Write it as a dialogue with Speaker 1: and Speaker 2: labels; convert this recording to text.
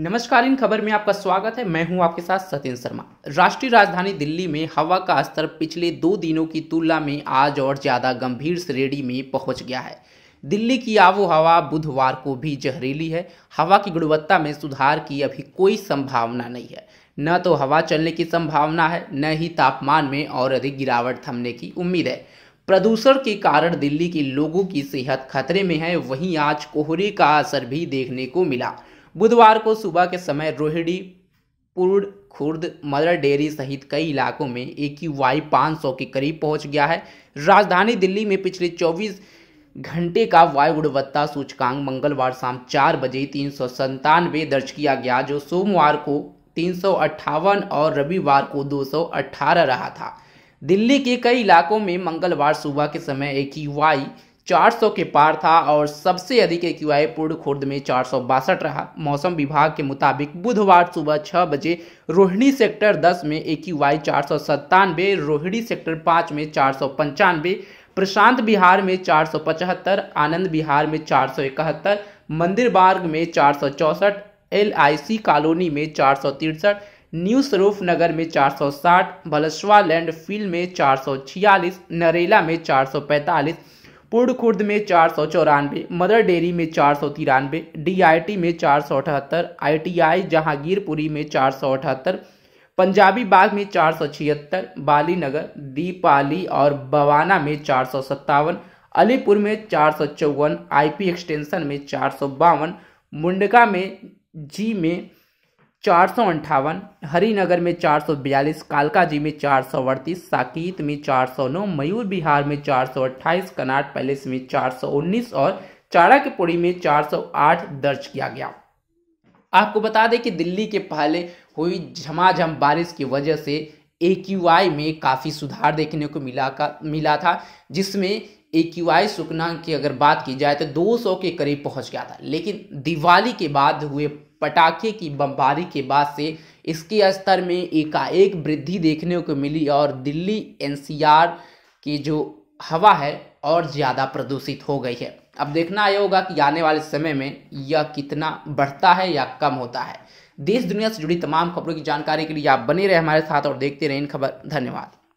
Speaker 1: नमस्कार इन खबर में आपका स्वागत है मैं हूं आपके साथ सतीन शर्मा राष्ट्रीय राजधानी दिल्ली में हवा का स्तर पिछले दो दिनों की तुलना में आज और ज़्यादा गंभीर श्रेणी में पहुंच गया है दिल्ली की आबो हवा बुधवार को भी जहरीली है हवा की गुणवत्ता में सुधार की अभी कोई संभावना नहीं है न तो हवा चलने की संभावना है न ही तापमान में और अधिक गिरावट थमने की उम्मीद है प्रदूषण के कारण दिल्ली के लोगों की सेहत खतरे में है वहीं आज कोहरे का असर भी देखने को मिला बुधवार को सुबह के समय रोहिड़ी पूर्व खुर्द मदर डेयरी सहित कई इलाकों में ए क्यू वाई के करीब पहुंच गया है राजधानी दिल्ली में पिछले 24 घंटे का वायु गुणवत्ता सूचकांक मंगलवार शाम चार बजे तीन सौ संतानवे दर्ज किया गया जो सोमवार को तीन और रविवार को 218 रहा था दिल्ली के कई इलाकों में मंगलवार सुबह के समय ए क्यू वाई 400 के पार था और सबसे अधिक एक क्यू पूर्ण खुर्द में चार रहा मौसम विभाग के मुताबिक बुधवार सुबह छः बजे रोहिणी सेक्टर 10 में एक क्यू आई रोहिणी सेक्टर 5 में चार प्रशांत बिहार में चार आनंद बिहार में चार मंदिर बाग में चार सौ कॉलोनी में चार न्यू स्वरूफ नगर में 460, साठ लैंड लैंडफील में चार नरेला में 445, पूर्ण खुर्द में चार सौ चौरानवे मदर डेयरी में चार सौ तिरानवे डी में चार सौ अठहत्तर आई टी आई जहांगीरपुरी में चार सौ अठहत्तर पंजाबी बाग में चार सौ छिहत्तर बाली नगर दीपाली और बवाना में चार सौ सत्तावन अलीपुर में चार सौ चौवन पी एक्सटेंशन में चार सौ बावन मुंडका में जी में चार सौ अंठावन हरिनगर में चार सौ बयालीस जी में चार सौ अड़तीस साकीत में चार सौ नौ मयूर बिहार में चार सौ अट्ठाईस कनाट पैलेस में चार सौ उन्नीस और चारा के पुड़ी में चार सौ आठ दर्ज किया गया आपको बता दें कि दिल्ली के पहले हुई झमाझम बारिश की वजह से ए में काफ़ी सुधार देखने को मिला का मिला था जिसमें ए क्यू आई सुकना की अगर बात की जाए तो 200 के करीब पहुंच गया था लेकिन दिवाली के बाद हुए पटाखे की बमबारी के बाद से इसके स्तर में एकाएक वृद्धि देखने को मिली और दिल्ली एनसीआर की जो हवा है और ज़्यादा प्रदूषित हो गई है अब देखना यह होगा कि आने वाले समय में यह कितना बढ़ता है या कम होता है देश दुनिया से जुड़ी तमाम खबरों की जानकारी के लिए आप बने रहे हमारे साथ और देखते रहें खबर धन्यवाद